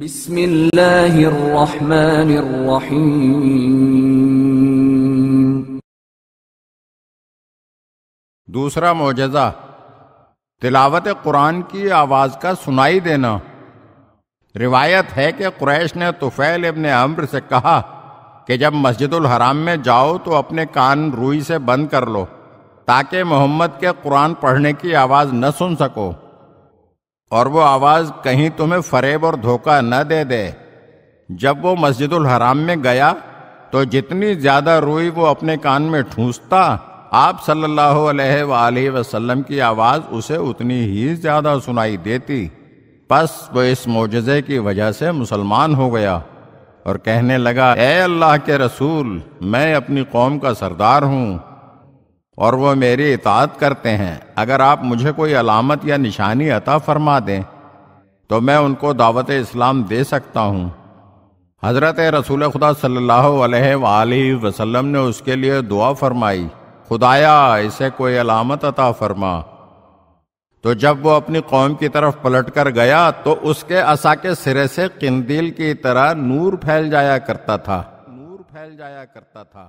बिस्मिल्लाहिर्रहमानिर्रहीम दूसरा मोजा तिलावत कुरान की आवाज़ का सुनाई देना रिवायत है कि कुरैश ने तुफ़ैल इबन अम्र से कहा कि जब मस्जिदुल हराम में जाओ तो अपने कान रुई से बंद कर लो ताकि मोहम्मद के कुरान पढ़ने की आवाज़ न सुन सको और वो आवाज़ कहीं तुम्हें फरेब और धोखा न दे दे जब वो मस्जिदुल हराम में गया तो जितनी ज़्यादा रोई वो अपने कान में ठूंसता आप सल्लल्लाहु अलैहि वसल्लम की आवाज़ उसे उतनी ही ज़्यादा सुनाई देती बस वो इस मोजे की वजह से मुसलमान हो गया और कहने लगा ए अल्लाह के रसूल मैं अपनी कौम का सरदार हूँ और वो मेरी इतात करते हैं अगर आप मुझे कोई अलामत या निशानी अता फरमा दें तो मैं उनको दावत इस्लाम दे सकता हूँ हज़रत रसूल खुदा सल्ला वसलम ने उसके लिए दुआ फरमाई खुदाया इसे कोई अलामत अता फरमा तो जब वो अपनी कौम की तरफ पलट कर गया तो उसके असा के सिरे से किंदील की तरह नूर फैल जाया करता था नूर फैल जाया करता था